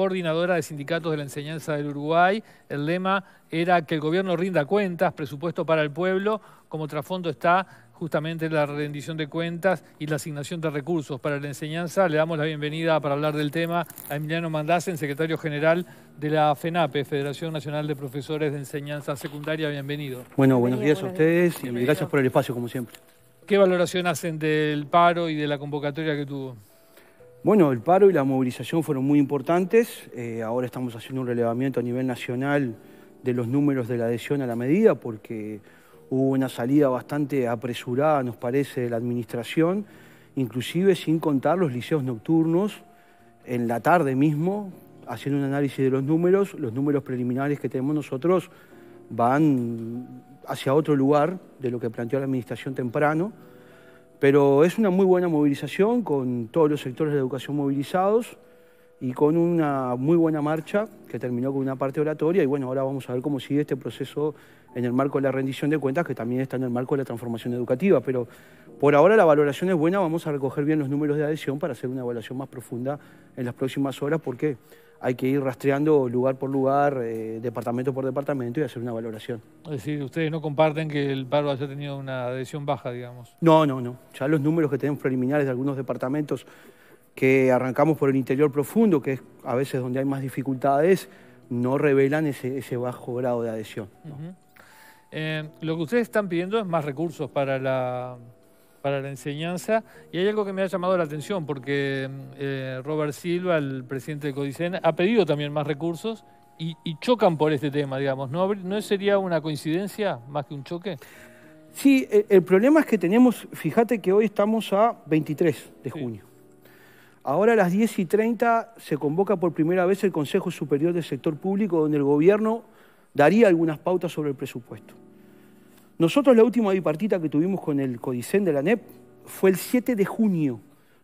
coordinadora de sindicatos de la enseñanza del Uruguay. El lema era que el gobierno rinda cuentas, presupuesto para el pueblo, como trasfondo está justamente la rendición de cuentas y la asignación de recursos para la enseñanza. Le damos la bienvenida para hablar del tema a Emiliano Mandasen, secretario general de la FENAPE, Federación Nacional de Profesores de Enseñanza Secundaria. Bienvenido. Bueno, buenos días a ustedes y gracias por el espacio, como siempre. ¿Qué valoración hacen del paro y de la convocatoria que tuvo? Bueno, el paro y la movilización fueron muy importantes. Eh, ahora estamos haciendo un relevamiento a nivel nacional de los números de la adhesión a la medida porque hubo una salida bastante apresurada, nos parece, de la administración, inclusive sin contar los liceos nocturnos en la tarde mismo, haciendo un análisis de los números, los números preliminares que tenemos nosotros van hacia otro lugar de lo que planteó la administración temprano. Pero es una muy buena movilización con todos los sectores de educación movilizados y con una muy buena marcha que terminó con una parte oratoria y bueno, ahora vamos a ver cómo sigue este proceso en el marco de la rendición de cuentas, que también está en el marco de la transformación educativa, pero por ahora la valoración es buena, vamos a recoger bien los números de adhesión para hacer una evaluación más profunda en las próximas horas, porque hay que ir rastreando lugar por lugar, eh, departamento por departamento y hacer una valoración. Es decir, ustedes no comparten que el paro haya tenido una adhesión baja, digamos. No, no, no. Ya los números que tenemos preliminares de algunos departamentos que arrancamos por el interior profundo, que es a veces donde hay más dificultades, no revelan ese, bajo grado de adhesión. Eh, lo que ustedes están pidiendo es más recursos para la para la enseñanza. Y hay algo que me ha llamado la atención, porque mm, eh, Robert Silva, el presidente de Codicena, ha pedido también más recursos y, chocan por este tema, digamos. ¿No, sería una coincidencia más que un choque? Sí, e, el problema es que tenemos, fíjate que hoy estamos a 23 de junio. Ahora a las 10 y 30 se convoca por primera vez el Consejo Superior del Sector Público, donde el gobierno daría algunas pautas sobre el presupuesto. Nosotros la última bipartita que tuvimos con el Codicen de la NEP fue el 7 de junio,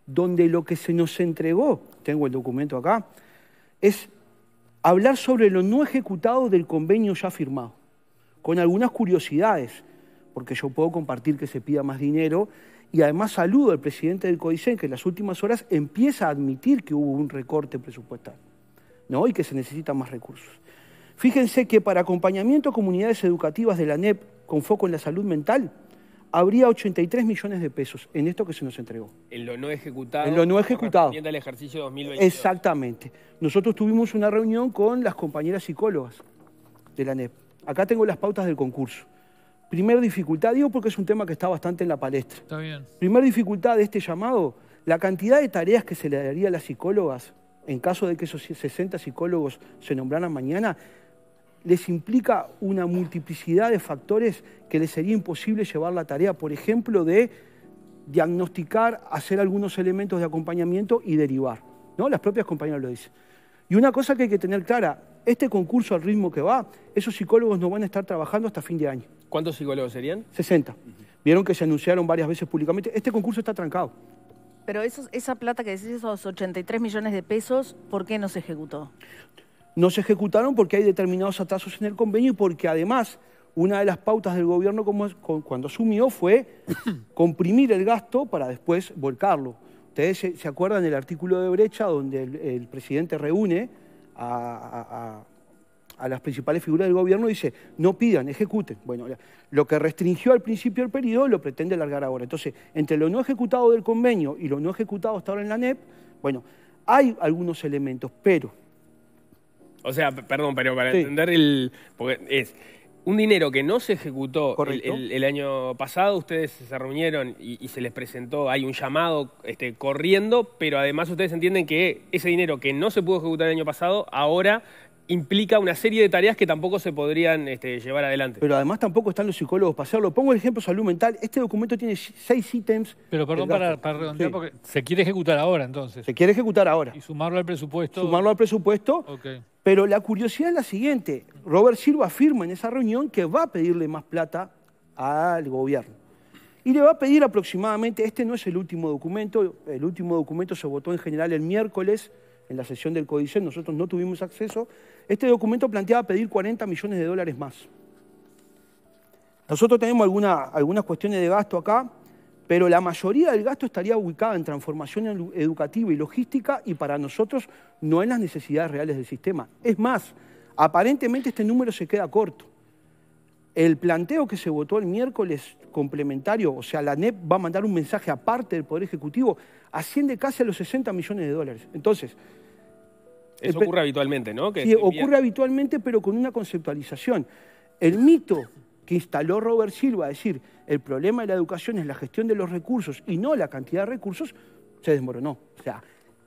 donde lo que se nos entregó, tengo el documento acá, es hablar sobre lo no ejecutado del convenio ya firmado, con algunas curiosidades, porque yo puedo compartir que se pida más dinero, y además saludo al presidente del CODICEN, que en las últimas horas empieza a admitir que hubo un recorte presupuestal ¿no? y que se necesitan más recursos. Fíjense que para acompañamiento comunidades educativas de la NEP con foco en la salud mental, habría 83 millones de pesos en esto que se nos entregó. En lo no ejecutado. En lo no ejecutado. En el ejercicio 2020. Exactamente. Nosotros tuvimos una reunión con las compañeras psicólogas de la NEP. Acá tengo las pautas del concurso. Primer dificultad, digo porque es un tema que está bastante en la palestra. Está bien. Primer dificultad de este llamado, la cantidad de tareas que se le daría a las psicólogas en caso de que esos 60 psicólogos se nombraran mañana, les implica una multiplicidad de factores que les sería imposible llevar la tarea, por ejemplo, de diagnosticar, hacer algunos elementos de acompañamiento y derivar. ¿no? Las propias compañeras lo dicen. Y una cosa que hay que tener clara, este concurso al ritmo que va, esos psicólogos no van a estar trabajando hasta fin de año. ¿Cuántos psicólogos serían? 60. Vieron que se anunciaron varias veces públicamente. Este concurso está trancado. Pero esa plata que decís, esos 83 millones de pesos, ¿por qué no se ejecutó? no se ejecutaron porque hay determinados atrasos en el convenio y porque además una de las pautas del gobierno cuando asumió fue comprimir el gasto para después volcarlo. Ustedes se, acuerdan del artículo de brecha donde el, presidente reúne a, las principales figuras del gobierno y dice, no pidan, ejecuten. Bueno, lo que restringió al principio el periodo lo pretende alargar ahora. Entonces, entre lo no ejecutado del convenio y lo no ejecutado hasta ahora en la NEP, bueno, hay algunos elementos, pero o sea, perdón, pero para entender el... Porque es un dinero que no se ejecutó el, año pasado, ustedes se reunieron y, se les presentó, hay un llamado este, corriendo, pero además ustedes entienden que ese dinero que no se pudo ejecutar el año pasado, ahora implica una serie de tareas que tampoco se podrían este, llevar adelante. Pero además tampoco están los psicólogos para hacerlo. Pongo el ejemplo salud mental. Este documento tiene seis ítems. Pero perdón para, redondear, porque se quiere ejecutar ahora entonces. Se quiere ejecutar ahora. Y sumarlo al presupuesto. Sumarlo al presupuesto. Pero la curiosidad es la siguiente. Robert Silva afirma en esa reunión que va a pedirle más plata al gobierno. Y le va a pedir aproximadamente, este no es el último documento, el último documento se votó en general el miércoles, en la sesión del Códice, nosotros no tuvimos acceso, este documento planteaba pedir 40 millones de dólares más. Nosotros tenemos algunas cuestiones de gasto acá, pero la mayoría del gasto estaría ubicada en transformación educativa y logística y para nosotros no en las necesidades reales del sistema. Es más, aparentemente este número se queda corto. El planteo que se votó el miércoles complementario, o sea, la NEP va a mandar un mensaje aparte del Poder Ejecutivo, asciende casi a los 60 millones de dólares. Entonces, eso ocurre habitualmente, ¿no? sí, ocurre habitualmente, pero con una conceptualización. El mito que instaló Robert Silva, es decir, el problema de la educación es la gestión de los recursos y no la cantidad de recursos, se desmoronó. O sea,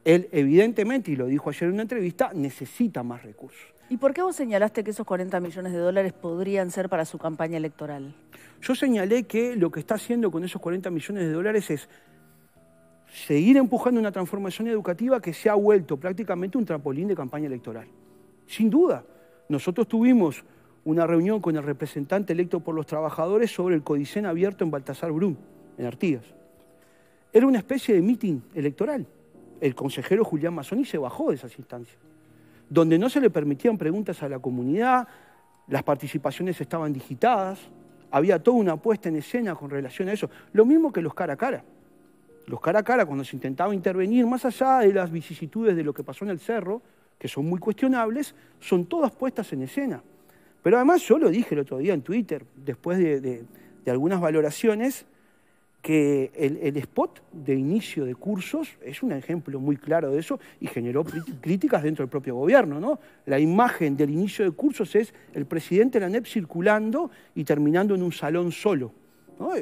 él evidentemente, y lo dijo ayer en una entrevista, necesita más recursos. ¿Y por qué vos señalaste que esos 40 millones de dólares podrían ser para su campaña electoral? Yo señalé que lo que está haciendo con esos 40 millones de dólares es seguir empujando una transformación educativa que se ha vuelto prácticamente un trampolín de campaña electoral. Sin duda, nosotros tuvimos una reunión con el representante electo por los trabajadores sobre el codicen abierto en Baltasar Brum, en Artigas. Era una especie de mitin electoral. El consejero Julián Mazzoni se bajó de esas instancias, donde no se le permitían preguntas a la comunidad, las participaciones estaban digitadas, había toda una puesta en escena con relación a eso, lo mismo que los cara a cara los cara a cara, cuando se intentaba intervenir, más allá de las vicisitudes de lo que pasó en el cerro, que son muy cuestionables, son todas puestas en escena. Pero además yo lo dije el otro día en Twitter, después de, algunas valoraciones, que el, spot de inicio de cursos es un ejemplo muy claro de eso y generó críticas dentro del propio gobierno. ¿no? La imagen del inicio de cursos es el presidente de la NEP circulando y terminando en un salón solo.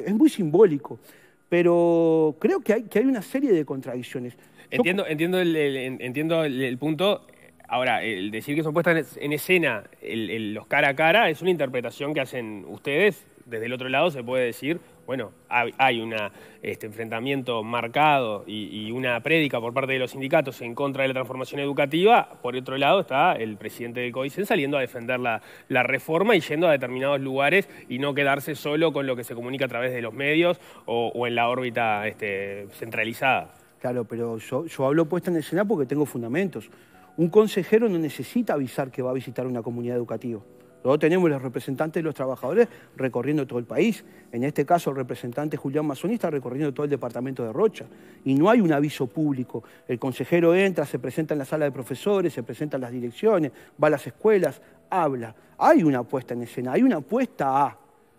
Es muy simbólico pero creo que hay, que una serie de contradicciones. Entiendo, entiendo, el, entiendo el, punto. Ahora, el decir que son puestas en escena los cara a cara es una interpretación que hacen ustedes. Desde el otro lado se puede decir, bueno, hay, un este, enfrentamiento marcado y, una prédica por parte de los sindicatos en contra de la transformación educativa, por otro lado está el presidente de COICEN saliendo a defender la, reforma y yendo a determinados lugares y no quedarse solo con lo que se comunica a través de los medios o, en la órbita este, centralizada. Claro, pero yo, yo hablo puesta en escena porque tengo fundamentos. Un consejero no necesita avisar que va a visitar una comunidad educativa. Luego tenemos los representantes de los trabajadores recorriendo todo el país. En este caso, el representante Julián Mazzoni está recorriendo todo el departamento de Rocha. Y no hay un aviso público. El consejero entra, se presenta en la sala de profesores, se presenta en las direcciones, va a las escuelas, habla. Hay una apuesta en escena, hay una apuesta a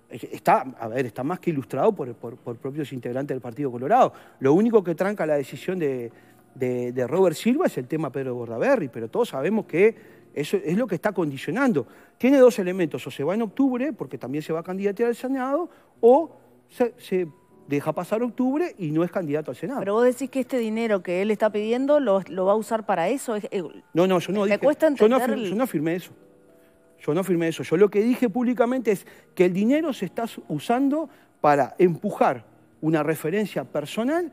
está, a ver, está más que ilustrado por, propios integrantes del Partido Colorado. Lo único que tranca la decisión de, Robert Silva es el tema Pedro Gordaberri, pero todos sabemos que eso es lo que está condicionando. Tiene dos elementos, o se va en octubre, porque también se va a candidatear al Senado, o se, deja pasar octubre y no es candidato al Senado. Pero vos decís que este dinero que él está pidiendo lo, va a usar para eso. Eh, no, no, yo no dije, yo, no firmé, eso. Yo no firmé eso. Yo lo que dije públicamente es que el dinero se está usando para empujar una referencia personal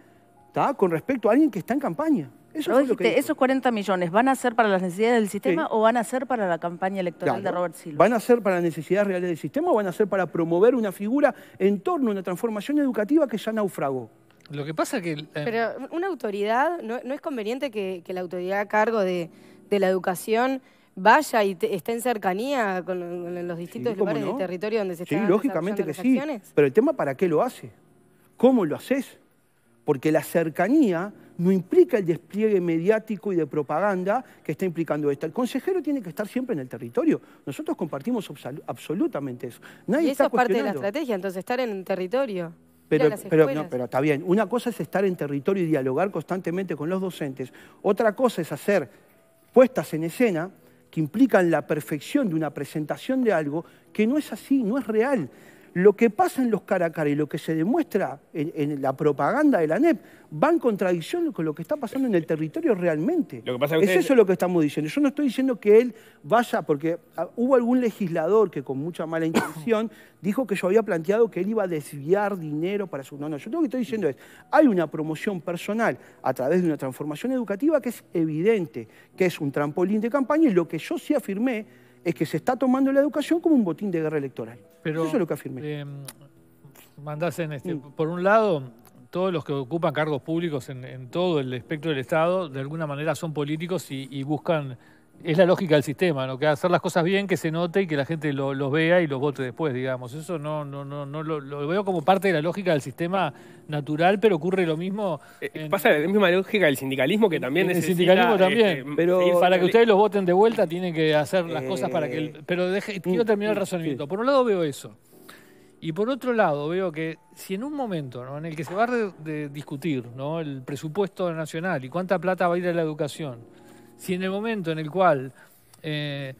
con respecto a alguien que está en campaña. ¿Esos 40 millones van a ser para las necesidades del sistema o van a ser para la campaña electoral de Robert Silva? Van a ser para las necesidades reales del sistema o van a ser para promover una figura en torno a una transformación educativa que ya naufragó. Lo que pasa que... Eh, Pero una autoridad, no, es conveniente que, la autoridad a cargo de, la educación vaya y esté en cercanía con, los distintos lugares del territorio donde se sí, lógicamente que sí. Pero el tema, ¿para qué lo hace? ¿Cómo lo haces? Porque la cercanía no implica el despliegue mediático y de propaganda que está implicando esto. El consejero tiene que estar siempre en el territorio. Nosotros compartimos absolutamente eso. Nadie y eso es parte de la estrategia, entonces, estar en el territorio. Pero, pero está bien. Una cosa es estar en territorio y dialogar constantemente con los docentes. Otra cosa es hacer puestas en escena que implican la perfección de una presentación de algo que no es así, no es real. Lo que pasa en los cara y lo que se demuestra en, la propaganda de la NEP va en contradicción con lo que está pasando en el territorio realmente. Lo es, es eso lo que estamos diciendo. Yo no estoy diciendo que él vaya, porque ah, hubo algún legislador que con mucha mala intención dijo que yo había planteado que él iba a desviar dinero para su... No, no, yo lo que estoy diciendo es, hay una promoción personal a través de una transformación educativa que es evidente, que es un trampolín de campaña y lo que yo sí afirmé es que se está tomando la educación como un botín de guerra electoral. Eso es lo que afirmé. Eh, este, mm. por un lado, todos los que ocupan cargos públicos en, todo el espectro del Estado, de alguna manera son políticos y buscan es la lógica del sistema, Que hacer las cosas bien, que se note y que la gente los vea y los vote después, digamos. Eso no, no, no, lo, veo como parte de la lógica del sistema natural, pero ocurre lo mismo. Eh, pasa la misma lógica del sindicalismo que también es. El sindicalismo este, también. pero para que ustedes los voten de vuelta tienen que hacer las eh, cosas para que. pero deje, mm, quiero terminar el mm, razonamiento. Por un lado veo eso. Y por otro lado, veo que si en un momento ¿no? en el que se va a discutir ¿no? el presupuesto nacional y cuánta plata va a ir a la educación, si en el momento en el cual eh,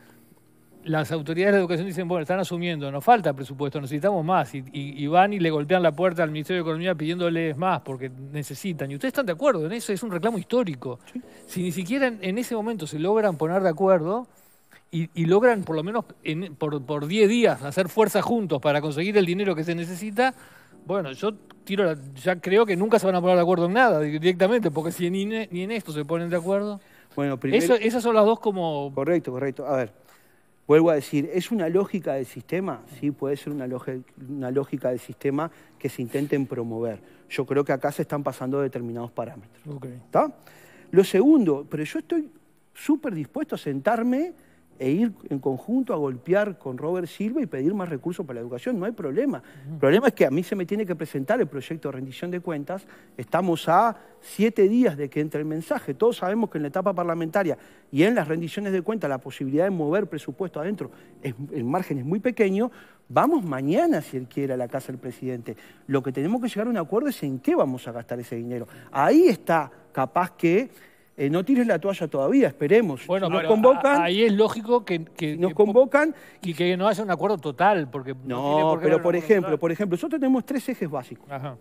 las autoridades de educación dicen, bueno, están asumiendo, nos falta presupuesto, necesitamos más, y, van y le golpean la puerta al Ministerio de Economía pidiéndoles más porque necesitan. Y ustedes están de acuerdo en eso, es un reclamo histórico. Si ni siquiera en, ese momento se logran poner de acuerdo y, logran por lo menos en, por 10 días hacer fuerza juntos para conseguir el dinero que se necesita, bueno, yo tiro ya creo que nunca se van a poner de acuerdo en nada directamente, porque si ni en esto se ponen de acuerdo... Bueno, primero... esas son las dos como... Correcto, correcto. A ver, vuelvo a decir, es una lógica del sistema, sí, puede ser una, lógica del sistema que se intenten promover. Yo creo que acá se están pasando determinados parámetros. Okay. Lo segundo, pero yo estoy súper dispuesto a sentarme e ir en conjunto a golpear con Robert Silva y pedir más recursos para la educación. No hay problema. El problema es que a mí se me tiene que presentar el proyecto de rendición de cuentas. Estamos a siete días de que entre el mensaje. Todos sabemos que en la etapa parlamentaria y en las rendiciones de cuentas la posibilidad de mover presupuesto adentro, es, el margen es muy pequeño. Vamos mañana, si él quiere, a la casa del presidente. Lo que tenemos que llegar a un acuerdo es en qué vamos a gastar ese dinero. Ahí está capaz que eh, no tires la toalla todavía, esperemos. Bueno, nos convocan, ahí es lógico que, nos convocan y que no haya un acuerdo total, porque no, pero por ejemplo, por ejemplo, nosotros tenemos tres ejes básicos. Ajá.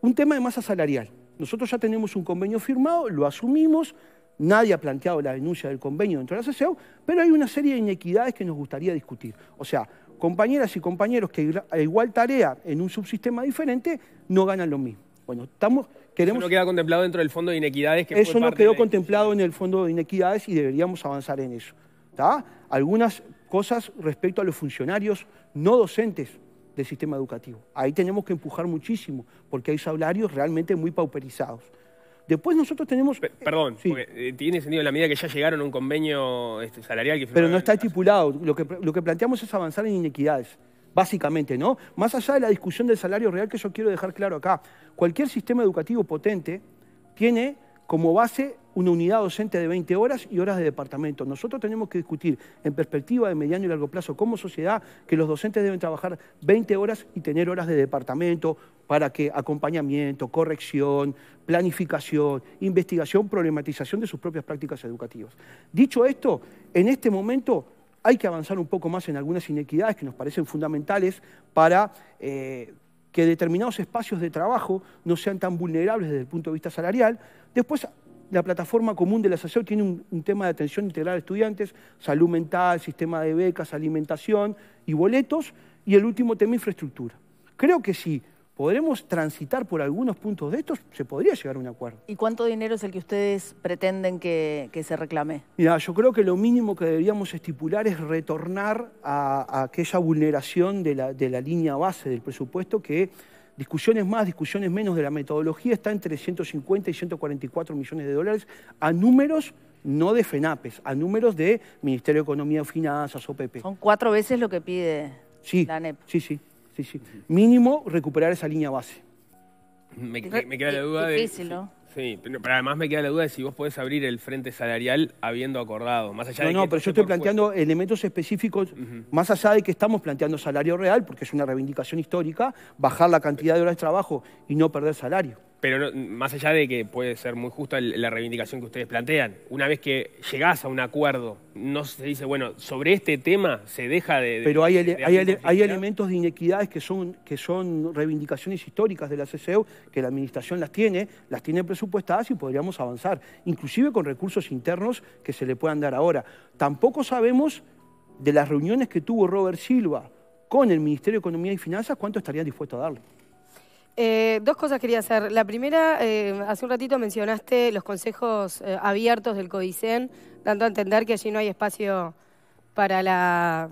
Un tema de masa salarial. Nosotros ya tenemos un convenio firmado, lo asumimos, nadie ha planteado la denuncia del convenio dentro de la CCU, pero hay una serie de inequidades que nos gustaría discutir. O sea, compañeras y compañeros que a igual tarea en un subsistema diferente no ganan lo mismo. Bueno, estamos eso no queda contemplado dentro del fondo de inequidades. Que eso no quedó contemplado en el fondo de inequidades y deberíamos avanzar en eso. Algunas cosas respecto a los funcionarios no docentes del sistema educativo. Ahí tenemos que empujar muchísimo, porque hay salarios realmente muy pauperizados. Después nosotros tenemos... perdón, eh, tiene sentido en la medida que ya llegaron a un convenio este, salarial que... Pero no está estipulado. lo que planteamos es avanzar en inequidades básicamente, ¿no? Más allá de la discusión del salario real que yo quiero dejar claro acá, cualquier sistema educativo potente tiene como base una unidad docente de 20 horas y horas de departamento. Nosotros tenemos que discutir en perspectiva de mediano y largo plazo como sociedad que los docentes deben trabajar 20 horas y tener horas de departamento para que acompañamiento, corrección, planificación, investigación, problematización de sus propias prácticas educativas. Dicho esto, en este momento hay que avanzar un poco más en algunas inequidades que nos parecen fundamentales para eh, que determinados espacios de trabajo no sean tan vulnerables desde el punto de vista salarial. Después, la plataforma común de la SACEU tiene un, tema de atención integral a estudiantes, salud mental, sistema de becas, alimentación y boletos. Y el último tema, infraestructura. Creo que sí podremos transitar por algunos puntos de estos, se podría llegar a un acuerdo. ¿Y cuánto dinero es el que ustedes pretenden que, se reclame? Mira, yo creo que lo mínimo que deberíamos estipular es retornar a, aquella vulneración de la, línea base del presupuesto que discusiones más, discusiones menos de la metodología está entre 150 y 144 millones de dólares a números no de FENAPES, a números de Ministerio de Economía y Finanzas, OPP. Son cuatro veces lo que pide la NEP. Sí, sí. Mínimo recuperar esa línea base. Me, queda la duda de... Sí, pero, además me queda la duda de si vos podés abrir el frente salarial habiendo acordado, más allá no, No, pero yo estoy planteando elementos específicos, más allá de que estamos planteando salario real, porque es una reivindicación histórica, bajar la cantidad de horas de trabajo y no perder salario pero más allá de que puede ser muy justa la reivindicación que ustedes plantean, una vez que llegás a un acuerdo, no se dice, bueno, sobre este tema se deja de... pero hay, hay, elementos de inequidades que son, que son reivindicaciones históricas de la CCU, que la Administración las tiene, las tiene presupuestadas y podríamos avanzar, inclusive con recursos internos que se le puedan dar ahora. Tampoco sabemos de las reuniones que tuvo Robert Silva con el Ministerio de Economía y Finanzas cuánto estarían dispuestos a darle. Eh, dos cosas quería hacer. La primera, eh, hace un ratito mencionaste los consejos eh, abiertos del CODICEN, dando a entender que allí no hay espacio para la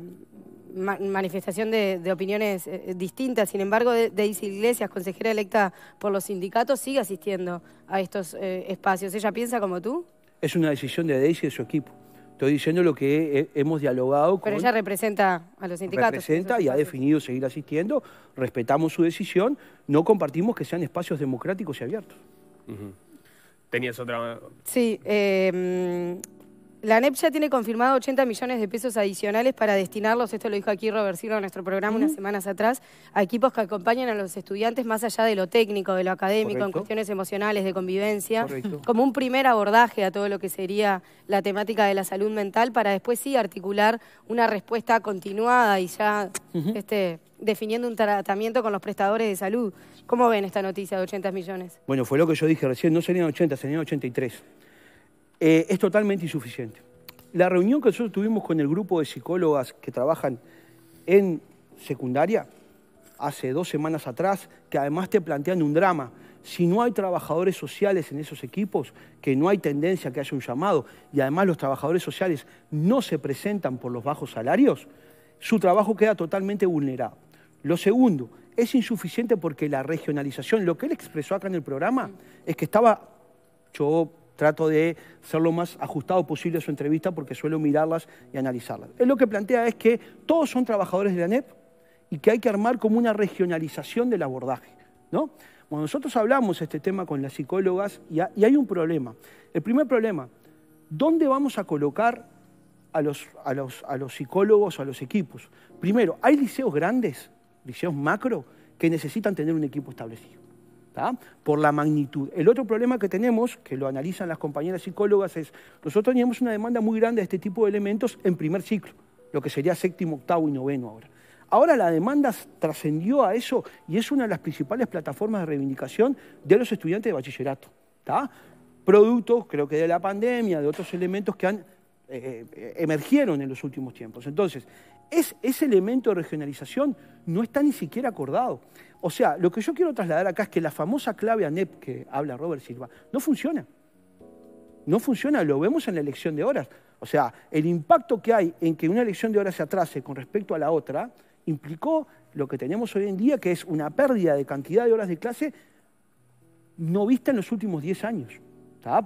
manifestación de, opiniones distintas. Sin embargo, Daisy Iglesias, consejera electa por los sindicatos, sigue asistiendo a estos espacios. ¿Ella piensa como tú? Es una decisión de Daisy y de su equipo. Estoy diciendo lo que hemos dialogado con... Pero ella representa a los sindicatos. Representa y ha definido seguir asistiendo, respetamos su decisión, no compartimos que sean espacios democráticos y abiertos. Tenías otra... Sí, eh, la ANEP ya tiene confirmado 80 millones de pesos adicionales para destinarlos, esto lo dijo aquí Robert Silva en nuestro programa unas semanas atrás, a equipos que acompañan a los estudiantes más allá de lo técnico, de lo académico, en cuestiones emocionales, de convivencia, como un primer abordaje a todo lo que sería la temática de la salud mental para después sí articular una respuesta continuada y ya este, definiendo un tratamiento con los prestadores de salud. ¿Cómo ven esta noticia de 80 millones? Bueno, fue lo que yo dije recién, no serían 80, serían 83. Eh, es totalmente insuficiente. La reunión que nosotros tuvimos con el grupo de psicólogas que trabajan en secundaria, hace dos semanas atrás, que además te plantean un drama. Si no hay trabajadores sociales en esos equipos, que no hay tendencia a que haya un llamado, y además los trabajadores sociales no se presentan por los bajos salarios, su trabajo queda totalmente vulnerado. Lo segundo, es insuficiente porque la regionalización, lo que él expresó acá en el programa, es que estaba, yo Trato de ser lo más ajustado posible a su entrevista porque suelo mirarlas y analizarlas. Él lo que plantea es que todos son trabajadores de la NEP y que hay que armar como una regionalización del abordaje. ¿no? nosotros hablamos este tema con las psicólogas y, hay un problema. El primer problema, ¿dónde vamos a colocar a los, psicólogos los, a los psicólogos, a los equipos? Primero, hay liceos grandes, liceos macro, que necesitan tener un equipo establecido por la magnitud. El otro problema que tenemos, que lo analizan las compañeras psicólogas, es nosotros teníamos una demanda muy grande de este tipo de elementos en primer ciclo, lo que sería séptimo, octavo y noveno ahora. Ahora la demanda trascendió a eso y es una de las principales plataformas de reivindicación de los estudiantes de bachillerato. Productos, creo que de la pandemia, de otros elementos que han eh, eh, emergieron en los últimos tiempos. Entonces, ese elemento de regionalización no está ni siquiera acordado. O sea, lo que yo quiero trasladar acá es que la famosa clave ANEP que habla Robert Silva no funciona. No funciona, lo vemos en la elección de horas. O sea, el impacto que hay en que una elección de horas se atrase con respecto a la otra implicó lo que tenemos hoy en día, que es una pérdida de cantidad de horas de clase no vista en los últimos 10 años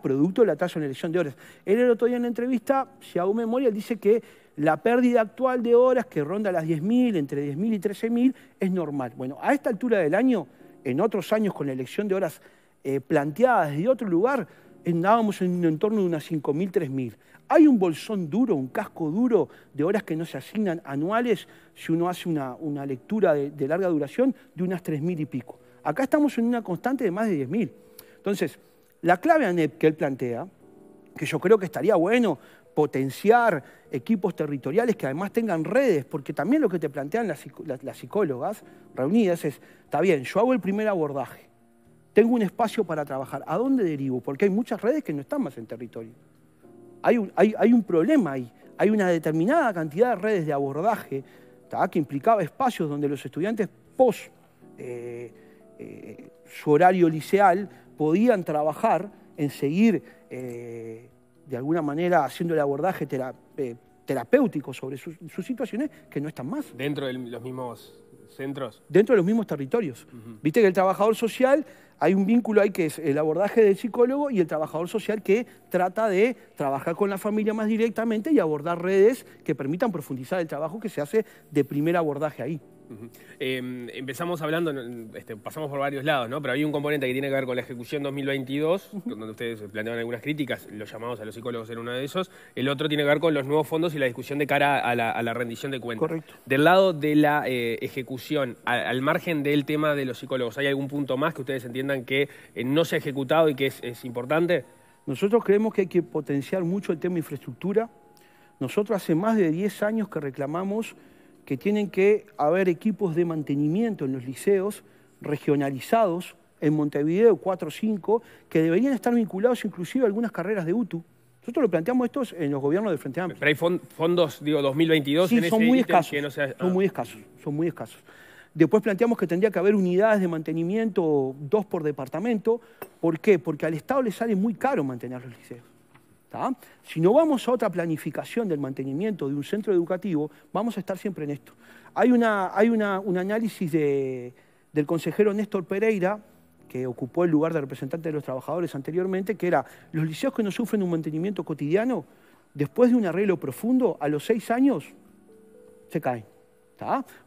producto de la tasa en elección de horas. Él el otro día en la entrevista, si hago memoria, dice que la pérdida actual de horas, que ronda las 10.000, entre 10.000 y 13.000, es normal. Bueno, a esta altura del año, en otros años con la elección de horas eh, planteadas desde otro lugar, andábamos en un entorno de unas 5.000, 3.000. Hay un bolsón duro, un casco duro de horas que no se asignan anuales, si uno hace una, lectura de, de, larga duración, de unas 3.000 y pico. Acá estamos en una constante de más de 10.000. Entonces, la clave que él plantea, que yo creo que estaría bueno potenciar equipos territoriales que además tengan redes, porque también lo que te plantean las, psicólogas reunidas es, está bien, yo hago el primer abordaje, tengo un espacio para trabajar, ¿a dónde derivo? Porque hay muchas redes que no están más en territorio. Hay un, problema ahí, hay una determinada cantidad de redes de abordaje que implicaba espacios donde los estudiantes post eh, eh, su horario liceal podían trabajar en seguir eh, de alguna manera haciendo el abordaje eh, terapéutico sobre sus, situaciones que no están más. Dentro de los mismos centros. Dentro de los mismos territorios. Viste que el trabajador social, hay un vínculo ahí que es el abordaje del psicólogo y el trabajador social que trata de trabajar con la familia más directamente y abordar redes que permitan profundizar el trabajo que se hace de primer abordaje ahí. Em, empezamos hablando, este, pasamos por varios lados, ¿no? Pero hay un componente que tiene que ver con la ejecución 2022, donde ustedes planteaban algunas críticas, los llamados a los psicólogos en uno de esos. El otro tiene que ver con los nuevos fondos y la discusión de cara a la, rendición de cuentas. Correcto. Del lado de la eh, ejecución, al, margen del tema de los psicólogos, ¿hay algún punto más que ustedes entiendan que eh, no se ha ejecutado y que es, importante? Nosotros creemos que hay que potenciar mucho el tema de infraestructura. Nosotros hace más de 10 años que reclamamos que tienen que haber equipos de mantenimiento en los liceos regionalizados, en Montevideo 4 o 5, que deberían estar vinculados inclusive a algunas carreras de UTU. Nosotros lo planteamos esto en los gobiernos de Frente Amplio. Pero hay fondos, digo, 2022 sí, en son Son ah. muy escasos, son muy escasos. Después planteamos que tendría que haber unidades de mantenimiento, dos por departamento. ¿Por qué? Porque al Estado le sale muy caro mantener los liceos. Si no vamos a otra planificación del mantenimiento de un centro educativo, vamos a estar siempre en esto. Hay, una, hay un análisis del consejero Néstor Pereira, que ocupó el lugar de representante de los trabajadores anteriormente, que era los liceos que no sufren un mantenimiento cotidiano, después de un arreglo profundo, a los seis años se caen.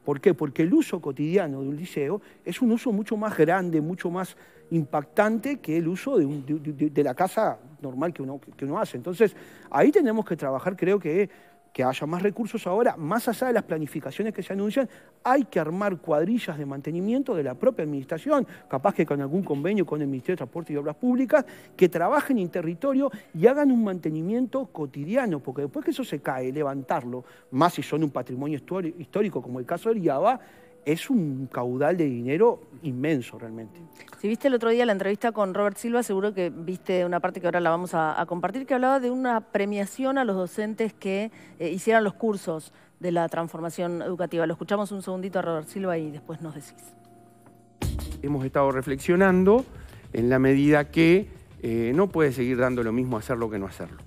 ¿Por qué? Porque el uso cotidiano de un liceo es un uso mucho más grande, mucho más impactante que el uso de, de la casa normal que uno, que uno hace. Entonces, ahí tenemos que trabajar, creo que que haya más recursos ahora, más allá de las planificaciones que se anuncian, hay que armar cuadrillas de mantenimiento de la propia administración, capaz que con algún convenio con el Ministerio de Transporte y Obras Públicas, que trabajen en territorio y hagan un mantenimiento cotidiano, porque después que eso se cae, levantarlo, más si son un patrimonio histórico como el caso del IABA, es un caudal de dinero inmenso realmente. Si viste el otro día la entrevista con Robert Silva, seguro que viste una parte que ahora la vamos a, compartir, que hablaba de una premiación a los docentes que eh, hicieran los cursos de la transformación educativa. Lo escuchamos un segundito a Robert Silva y después nos decís. Hemos estado reflexionando en la medida que eh, no puede seguir dando lo mismo hacerlo que no hacerlo.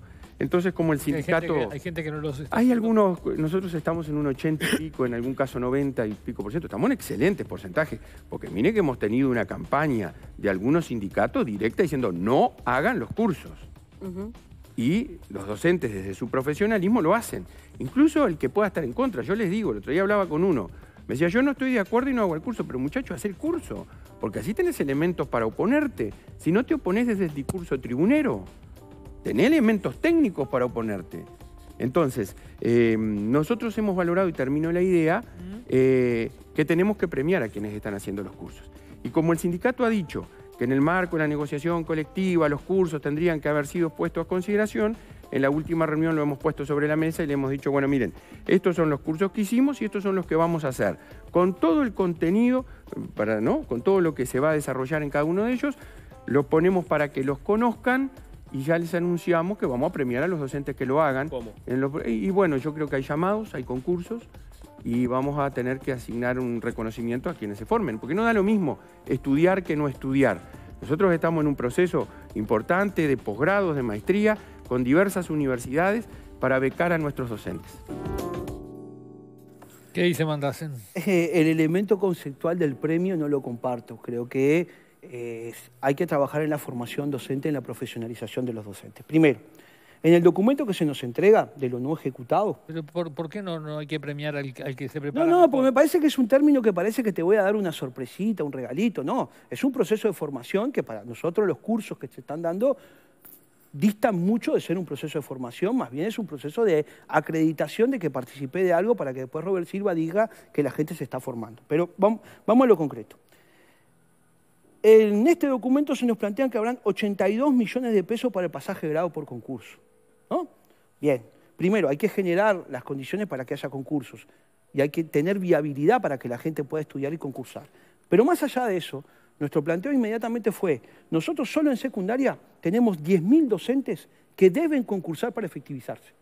Entonces, como el sindicato... Hay gente que, no los... hay algunos, nosotros estamos en un 80 y pico, en algún caso 90 y pico por ciento, estamos en excelentes porcentajes, porque mire que hemos tenido una campaña de algunos sindicatos directa diciendo no hagan los cursos. Y los docentes desde su profesionalismo lo hacen. Incluso el que pueda estar en contra. Yo les digo, el otro día hablaba con uno, me decía, yo no estoy de acuerdo y no hago el curso, pero muchacho haz el curso, porque así tenés elementos para oponerte. Si no te opones desde el discurso tribunero, tenés elementos técnicos para oponerte. Entonces, eh, nosotros hemos valorado, y termino la idea, eh, que tenemos que premiar a quienes están haciendo los cursos. Y como el sindicato ha dicho que en el marco de la negociación colectiva los cursos tendrían que haber sido puestos a consideración, en la última reunión lo hemos puesto sobre la mesa y le hemos dicho, bueno, miren, estos son los cursos que hicimos y estos son los que vamos a hacer. Con todo el contenido, para, ¿no? con todo lo que se va a desarrollar en cada uno de ellos, lo ponemos para que los conozcan, y ya les anunciamos que vamos a premiar a los docentes que lo hagan. y, bueno, yo creo que hay llamados, hay concursos y vamos a tener que asignar un reconocimiento a quienes se formen, porque no da lo mismo estudiar que no estudiar. Nosotros estamos en un proceso importante de posgrados, de maestría, con diversas universidades para becar a nuestros docentes. ¿Qué dice Mandacen? Eh, el elemento conceptual del premio no lo comparto. Creo que hay que trabajar en la formación docente, en la profesionalización de los docentes. Primero, en el documento que se nos entrega de lo no ejecutado. ¿Pero por, qué no, no, hay que premiar al, que se prepara? No, no, porque me parece que es un término que parece que te voy a dar una sorpresita, un regalito. No, es un proceso de formación que para nosotros los cursos que se están dando distan mucho de ser un proceso de formación, más bien es un proceso de acreditación de que participé de algo para que después Robert Silva diga que la gente se está formando. Pero vamos a lo concreto. En este documento se nos plantean que habrán 82 millones de pesos para el pasaje de grado por concurso. Bien, primero hay que generar las condiciones para que haya concursos y hay que tener viabilidad para que la gente pueda estudiar y concursar. Pero más allá de eso, nuestro planteo inmediatamente fue, nosotros solo en secundaria tenemos 10.000 docentes que deben concursar para efectivizarse.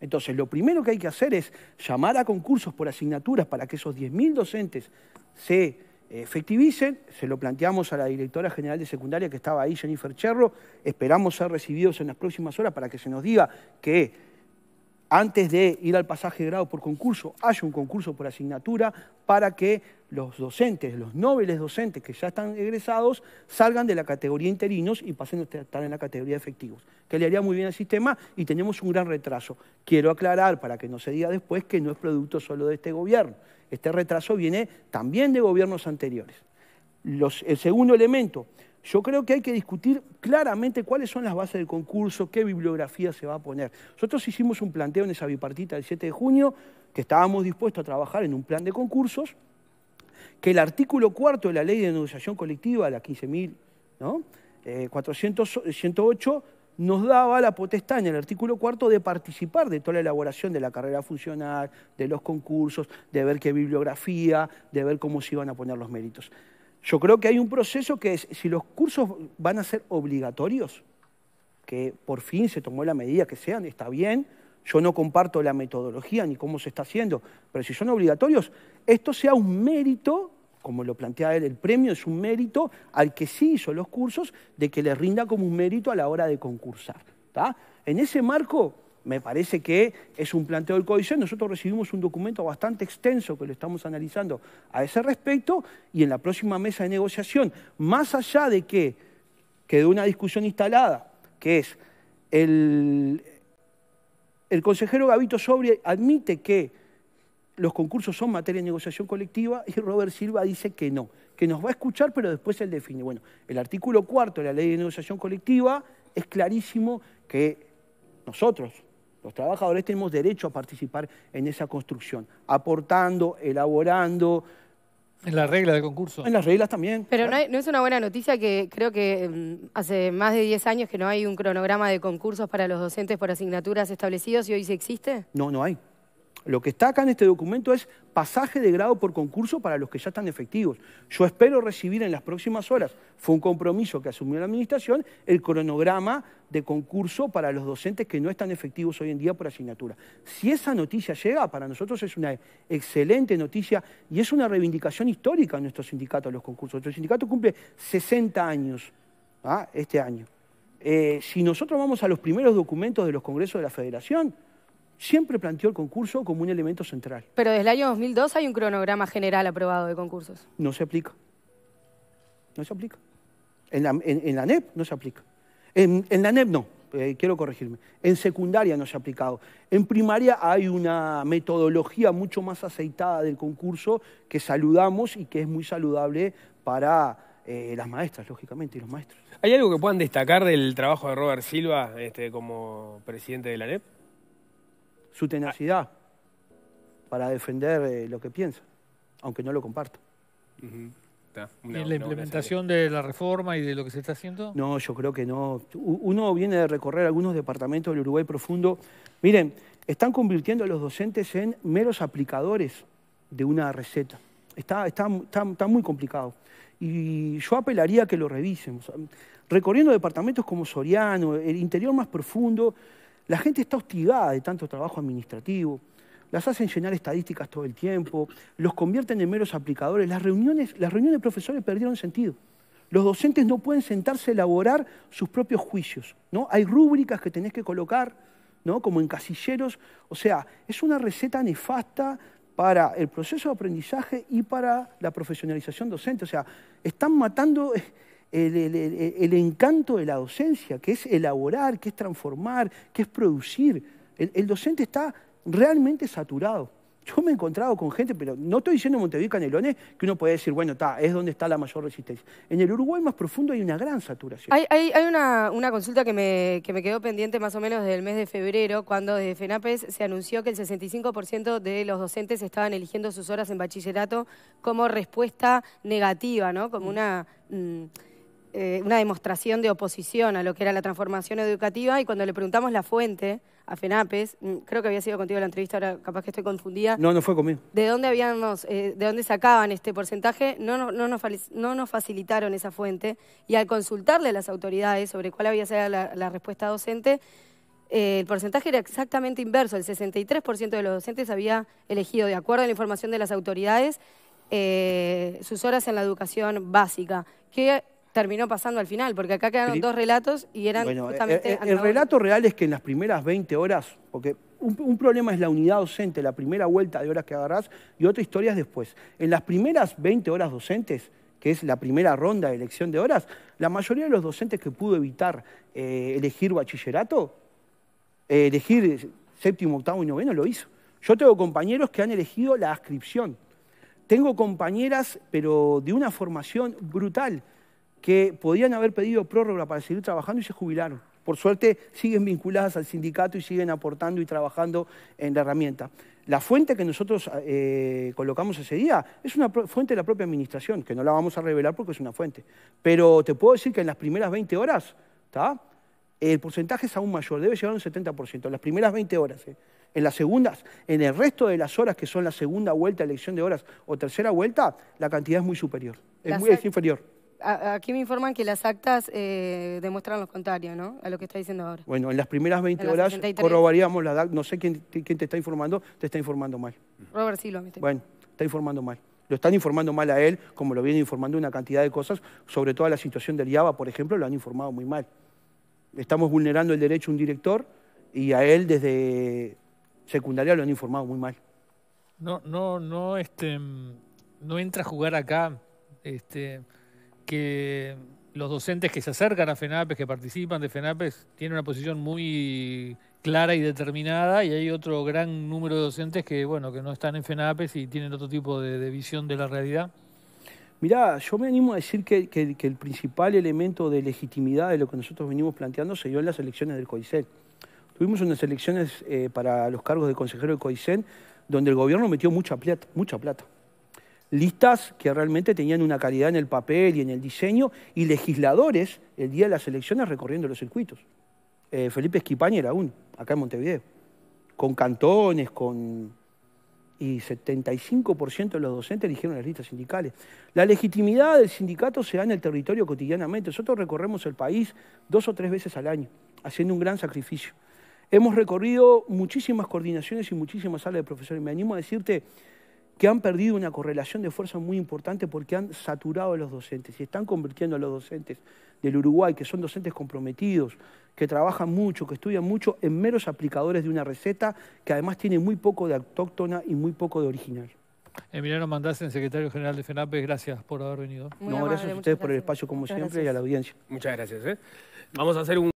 Entonces, lo primero que hay que hacer es llamar a concursos por asignaturas para que esos 10.000 docentes se efectivicen. Se lo planteamos a la directora general de secundaria que estaba ahí, Jennifer Cherro. Esperamos ser recibidos en las próximas horas para que se nos diga que antes de ir al pasaje de grado por concurso, haya un concurso por asignatura para que los docentes, los nobles docentes que ya están egresados, salgan de la categoría interinos y pasen a estar en la categoría de efectivos, que le haría muy bien al sistema y tenemos un gran retraso. Quiero aclarar, para que no se diga después, que no es producto solo de este gobierno. Este retraso viene también de gobiernos anteriores. el segundo elemento, yo creo que hay que discutir claramente cuáles son las bases del concurso, qué bibliografía se va a poner. Nosotros hicimos un planteo en esa bipartita del 7 de junio, que estábamos dispuestos a trabajar en un plan de concursos, que el artículo cuarto de la ley de negociación colectiva, la 15.408, nos daba la potestad en el artículo cuarto de participar de toda la elaboración de la carrera funcional, de los concursos, de ver qué bibliografía, de ver cómo se iban a poner los méritos. Yo creo que hay un proceso que es, si los cursos van a ser obligatorios, que por fin se tomó la medida que sean, está bien, yo no comparto la metodología ni cómo se está haciendo, pero si son obligatorios, esto sea un mérito como lo plantea él, el premio es un mérito al que sí hizo los cursos, de que le rinda como un mérito a la hora de concursar. En ese marco, me parece que es un planteo del Códice. Nosotros recibimos un documento bastante extenso que lo estamos analizando a ese respecto y en la próxima mesa de negociación, más allá de que quedó una discusión instalada, que es el, el consejero Gavito Sobre admite que los concursos son materia de negociación colectiva y Robert Silva dice que no, que nos va a escuchar pero después él define. Bueno, el artículo cuarto de la ley de negociación colectiva es clarísimo que nosotros, los trabajadores, tenemos derecho a participar en esa construcción, aportando, elaborando, en las reglas de concurso. En las reglas también. Pero no, es una buena noticia que creo que mm, hace más de 10 años que no hay un cronograma de concursos para los docentes por asignaturas establecidos y hoy sí existe. No, no hay. Lo que está acá en este documento es pasaje de grado por concurso para los que ya están efectivos. Yo espero recibir en las próximas horas, fue un compromiso que asumió la Administración, el cronograma de concurso para los docentes que no están efectivos hoy en día por asignatura. Si esa noticia llega, para nosotros es una excelente noticia y es una reivindicación histórica en nuestro sindicato de los concursos. Nuestro sindicato cumple 60 años ¿ah? este año. Eh, si nosotros vamos a los primeros documentos de los congresos de la Federación, siempre planteó el concurso como un elemento central. Pero desde el año 2002 hay un cronograma general aprobado de concursos. No se aplica. No se aplica. En la, en, NEP no se aplica. En, en la NEP no, eh, quiero corregirme. En secundaria no se ha aplicado. En primaria hay una metodología mucho más aceitada del concurso que saludamos y que es muy saludable para eh, las maestras, lógicamente, y los maestros. ¿Hay algo que puedan destacar del trabajo de Robert Silva este, como presidente de la NEP? su tenacidad para defender eh, lo que piensa, aunque no lo comparto. ¿En la implementación de la reforma y de lo que se está haciendo? No, yo creo que no. Uno viene de recorrer algunos departamentos del Uruguay profundo. Miren, están convirtiendo a los docentes en meros aplicadores de una receta. Está, está, está, muy complicado. Y yo apelaría a que lo revisen. recorriendo departamentos como Soriano, el interior más profundo, la gente está hostigada de tanto trabajo administrativo, las hacen llenar estadísticas todo el tiempo, los convierten en meros aplicadores, las reuniones, las reuniones de profesores perdieron sentido. Los docentes no pueden sentarse a elaborar sus propios juicios. ¿no? Hay rúbricas que tenés que colocar, ¿no? como en casilleros. O sea, es una receta nefasta para el proceso de aprendizaje y para la profesionalización docente. O sea, están matando el, encanto de la docencia, que es elaborar, que es transformar, que es producir. El, docente está realmente saturado. Yo me he encontrado con gente, pero no estoy diciendo Montevideo Canelones, que uno puede decir, bueno, está, es donde está la mayor resistencia. En el Uruguay más profundo hay una gran saturación. Hay, hay, una, consulta que me, quedó pendiente más o menos desde el mes de febrero, cuando desde FENAPES se anunció que el 65% de los docentes estaban eligiendo sus horas en bachillerato como respuesta negativa, ¿no? Como una... Mm, eh, una demostración de oposición a lo que era la transformación educativa y cuando le preguntamos la fuente a FENAPES, mm, creo que había sido contigo la entrevista, ahora capaz que estoy confundida. No, no fue conmigo. ¿De dónde, habíamos, eh, de dónde sacaban este porcentaje? No, no, nos, no nos facilitaron esa fuente y al consultarle a las autoridades sobre cuál había sido la, respuesta docente, eh, el porcentaje era exactamente inverso, el 63% de los docentes había elegido, de acuerdo a la información de las autoridades, sus horas en la educación básica, que terminó pasando al final, porque acá quedaron dos relatos y eran eh, eh, El, relato real es que en las primeras 20 horas, porque un, problema es la unidad docente, la primera vuelta de horas que agarrás, y otra historia es después. En las primeras 20 horas docentes, que es la primera ronda de elección de horas, la mayoría de los docentes que pudo evitar eh, elegir bachillerato, elegir séptimo, octavo y noveno, lo hizo. Yo tengo compañeros que han elegido la adscripción. Tengo compañeras, pero de una formación brutal que podían haber pedido prórroga para seguir trabajando y se jubilaron. Por suerte siguen vinculadas al sindicato y siguen aportando y trabajando en la herramienta. La fuente que nosotros eh, colocamos ese día es una fuente de la propia administración, que no la vamos a revelar porque es una fuente. Pero te puedo decir que en las primeras 20 horas, el porcentaje es aún mayor, debe llegar a un 70%, en las primeras 20 horas. ¿eh? En las segundas, en el resto de las horas que son la segunda vuelta, elección de horas o tercera vuelta, la cantidad es muy superior, es, muy, inferior aquí me informan que las actas eh, demuestran lo contrario, ¿no? A lo que está diciendo ahora. Bueno, en las primeras 20 horas corroboraríamos la No sé quién, te está informando, te está informando mal. Robert Silva me está Bueno, está informando mal. Lo están informando mal a él, como lo viene informando una cantidad de cosas, sobre todo la situación del IABA, por ejemplo, lo han informado muy mal. Estamos vulnerando el derecho a un director y a él desde secundaria lo han informado muy mal. No, no, no, este, mm, no entra a jugar acá, este, que los docentes que se acercan a FENAPES, que participan de FENAPES, tienen una posición muy clara y determinada y hay otro gran número de docentes que, bueno, que no están en FENAPES y tienen otro tipo de, visión de la realidad. Mirá, yo me animo a decir que, el principal elemento de legitimidad de lo que nosotros venimos planteando se dio en las elecciones del COICEN. Tuvimos unas elecciones eh, para los cargos de consejero del COICEN donde el gobierno metió mucha plata, mucha plata listas que realmente tenían una calidad en el papel y en el diseño, y legisladores el día de las elecciones recorriendo los circuitos. Eh, Felipe Esquipaña era uno, acá en Montevideo, con cantones, con... Y 75% de los docentes eligieron las listas sindicales. La legitimidad del sindicato se da en el territorio cotidianamente. Nosotros recorremos el país dos o tres veces al año, haciendo un gran sacrificio. Hemos recorrido muchísimas coordinaciones y muchísimas salas de profesores. Me animo a decirte que han perdido una correlación de fuerza muy importante porque han saturado a los docentes y están convirtiendo a los docentes del Uruguay, que son docentes comprometidos, que trabajan mucho, que estudian mucho, en meros aplicadores de una receta que además tiene muy poco de autóctona y muy poco de original. Emiliano Mandasen, secretario general de FENAPES, gracias por haber venido. no, gracias a ustedes por el espacio como siempre y a la audiencia. Muchas gracias. ¿eh? Vamos a hacer un...